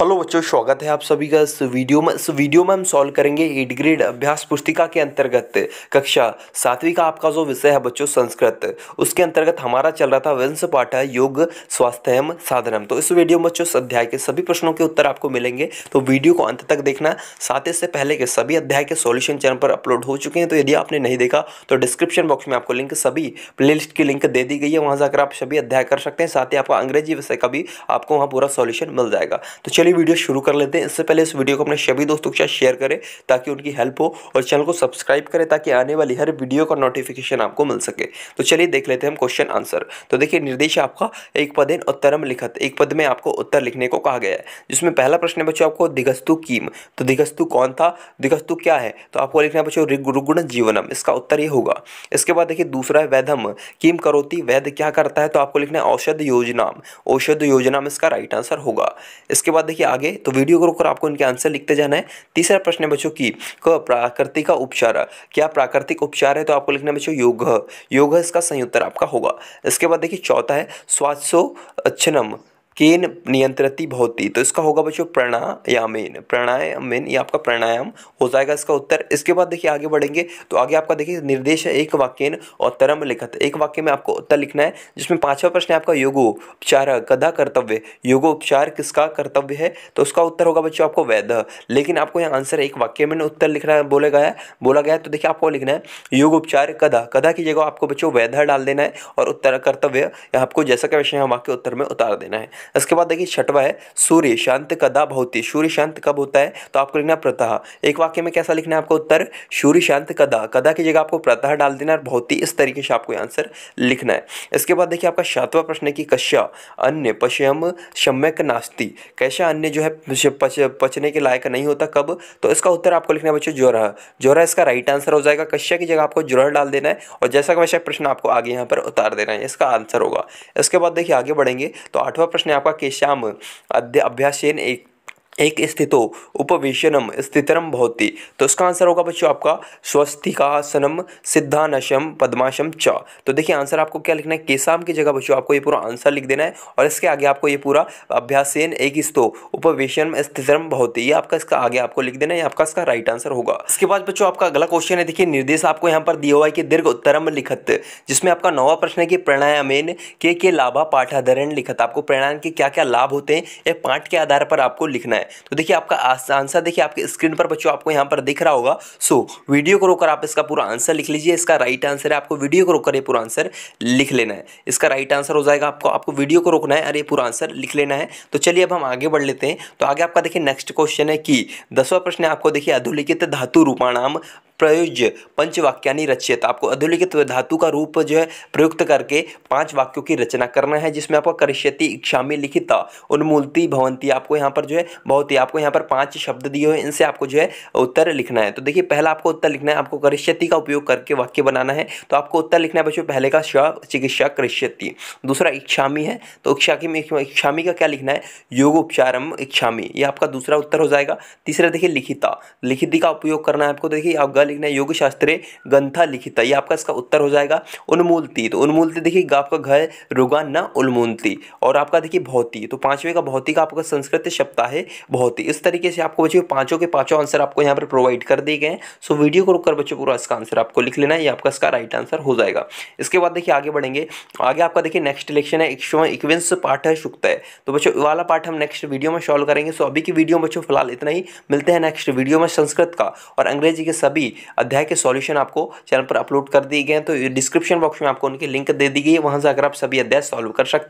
hello बच्चों स्वागत है आप सभी का इस वीडियो में इस वीडियो में हम सॉल्व करेंगे एट ग्रेड अभ्यास पुस्तिका के अंतर्गत कक्षा सातवीं का आपका जो विषय है बच्चों संस्कृत उसके अंतर्गत हमारा चल रहा था वंश पाठ है योग स्वास्थ्य एवं साधनम तो इस वीडियो में बच्चों अध्याय के सभी प्रश्नों के उत्तर आपको मिलेंगे तो वीडियो को अंत तक देखना साथ इससे पहले के सभी अध्याय के सोल्यूशन चैनल पर अपलोड हो चुके हैं तो यदि आपने नहीं देखा तो डिस्क्रिप्शन बॉक्स में आपको लिंक सभी प्ले की लिंक दे दी गई है वहाँ जाकर आप सभी अध्याय कर सकते हैं साथ ही आपका अंग्रेजी विषय का भी आपको वहाँ पूरा सोल्यूशन मिल जाएगा तो चलिए चलिए वीडियो शुरू कर लेते हैं इससे पहले इस वीडियो को अपने सभी दोस्तों के साथ शेयर करें ताकि उनकी हेल्प हो और चैनल को सब्सक्राइब करें ताकि आने वाली हर वीडियो का नोटिफिकेशन आपको मिल सके तो चलिए देख लेते हैं हम क्वेश्चन आंसर तो देखिए निर्देश आपका एक पद इन उत्तरम लिखत एक पद में आपको उत्तर लिखने को कहा गया है जिसमें पहला प्रश्न है बच्चों आपको दिगस्तु कीम तो दिगस्तु कौन था दिगस्तु क्या है तो आपको लिखना है बच्चों रुगुण जीवनम इसका उत्तर ये होगा इसके बाद देखिए दूसरा है वैधम कीम करोती वैध क्या करता है तो आपको लिखना है औषध योजना औषध योजना में इसका राइट आंसर होगा इसके बाद देखिए आगे तो वीडियो को रोककर आपको इनके आंसर लिखते जाना है तीसरा प्रश्न है बच्चों की प्राकृतिक का उपचार क्या प्राकृतिक उपचार है तो आपको लिखना है बच्चों योग योग इसका सही उत्तर आपका होगा इसके बाद देखिए चौथा है स्वास्थ्य स्वास्थ्योच्छनम केन नियंत्रित भौती तो इसका होगा बच्चों प्राणायामेन प्राणायामेन ये आपका प्राणायाम हो जाएगा इसका उत्तर इसके बाद देखिए आगे बढ़ेंगे तो आगे आपका देखिए निर्देश है एक वाक्यन और तरम लिखत एक वाक्य में आपको उत्तर लिखना है जिसमें पांचवा प्रश्न है आपका योगोपचार कदा कर्तव्य योगोपचार किसका कर्तव्य है तो उसका उत्तर होगा बच्चों आपको वैध लेकिन आपको यहाँ आंसर एक वाक्य में उत्तर लिखना है बोला गया है बोला गया है तो देखिए आपको लिखना है योगोपचार कदा कदा की जगह आपको बच्चों वैध डाल देना है और उत्तर कर्तव्य आपको जैसा क्वेश्चन वैसे वाक्य उत्तर में उतार देना है इसके बाद देखिए छठवा है सूर्य शांत कदा भौती सूर्य शांत कब होता है तो आपको लिखना प्रतः एक वाक्य में कैसा लिखना है आपको उत्तर सूर्य शांत कदा कदा की जगह आपको प्रतः डाल देना और भौती इस तरीके से आपको आंसर लिखना है इसके बाद देखिए आपका सातवा प्रश्न है कि कश्या अन्य पश्यम सम्यक नास्ती कैसा अन्य जो है पचने के लायक नहीं होता कब तो इसका उत्तर आपको लिखना है बच्चों ज्वरह जोरा इसका राइट आंसर हो जाएगा कश्या की जगह आपको ज्वरह डाल देना है और जैसा वैसा प्रश्न आपको आगे यहाँ पर उतार देना है इसका आंसर होगा इसके बाद देखिए आगे बढ़ेंगे तो आठवां प्रश्न आपका अध्य अभ्यासेन एक एक स्थितो उपवेशनम स्थितरम बहुत तो इसका आंसर होगा बच्चों आपका स्वस्थिकासनम सिद्धानशम पद्माशम च तो देखिए आंसर आपको क्या लिखना है केसाम की जगह बच्चों आपको ये पूरा आंसर लिख देना है और इसके आगे आपको ये पूरा अभ्यासेन एक स्थो उपवेशनम स्थितरम बहुत ये आपका इसका आगे आपको लिख देना है आपका इसका राइट आंसर होगा इसके बाद बच्चों आपका अगला क्वेश्चन है देखिए निर्देश आपको यहाँ पर दिया हुआ है कि दीर्घ उत्तरम लिखत जिसमें आपका नवा प्रश्न है कि प्रणायामेन के के लाभा पाठाधरण लिखत आपको प्राणायाम के क्या क्या लाभ होते हैं ये पाठ के आधार पर आपको लिखना है तो देखिए आपका आंसर देखिए आपके स्क्रीन पर बच्चों आपको यहाँ पर दिख रहा होगा सो वीडियो को रोकर आप इसका पूरा आंसर लिख लीजिए इसका राइट आंसर है आपको वीडियो को रोकर ये पूरा आंसर लिख लेना है इसका राइट आंसर हो जाएगा आपको आपको वीडियो को रोकना है और ये पूरा आंसर लिख लेना है तो चलिए अब हम आगे बढ़ लेते हैं तो आगे आपका देखिए नेक्स्ट क्वेश्चन है कि दसवा प्रश्न है आपको देखिए अधोलिखित धातु रूपाणाम प्रयोज्य पंचवाक्या रचित आपको अधोलिखित धातु का रूप जो है प्रयुक्त करके पांच वाक्यों की रचना करना है जिसमें आपको करिष्यति इक्षामी लिखिता उन्मूलती भवंती आपको यहाँ पर जो है बहुत ही आपको यहाँ पर पांच शब्द दिए हुए इनसे आपको जो है उत्तर लिखना है तो देखिए पहला आपको उत्तर लिखना है आपको करिष्यति का उपयोग करके वाक्य बनाना है तो आपको उत्तर लिखना है बच्चों पहले का चिकित्सा करिष्यति दूसरा इच्छामी है तो इक्षाकी में का क्या लिखना है योगोपचारम इच्छामी ये आपका दूसरा उत्तर हो जाएगा तीसरा देखिए लिखिता लिखिति का उपयोग करना है आपको तो देखिए आप गल लिखना है योग शास्त्रे गंथा लिखिता ये आपका इसका उत्तर हो जाएगा उन्मूलती तो उन्मूलती देखिए आपका घर रुगा न उन्मूलती और आपका देखिए भौती तो पाँचवें का भौती का आपका संस्कृत शब्द है भौती इस तरीके से आपको बच्चे पांचों के पांचों आंसर आपको यहाँ पर प्रोवाइड कर दिए गए सो वीडियो को रोककर बच्चों पूरा इसका आंसर आपको लिख लेना है ये आपका इसका राइट आंसर हो जाएगा इसके बाद देखिए आगे बढ़ेंगे आगे आपका देखिए नेक्स्ट इलेक्शन है इक्विंस पाठ है शुक्त है तो बच्चों वाला पाठ हम नेक्स्ट वीडियो में सॉल्व करेंगे सो अभी की वीडियो में बच्चों फिलहाल इतना ही मिलते हैं नेक्स्ट वीडियो में संस्कृत का और अंग्रेजी के सभी अध्याय के सॉल्यूशन आपको चैनल पर अपलोड कर दिए गए हैं तो डिस्क्रिप्शन बॉक्स में आपको उनकी लिंक दे दी गई है वहाँ अगर आप सभी अध्याय सॉल्व कर सकते हैं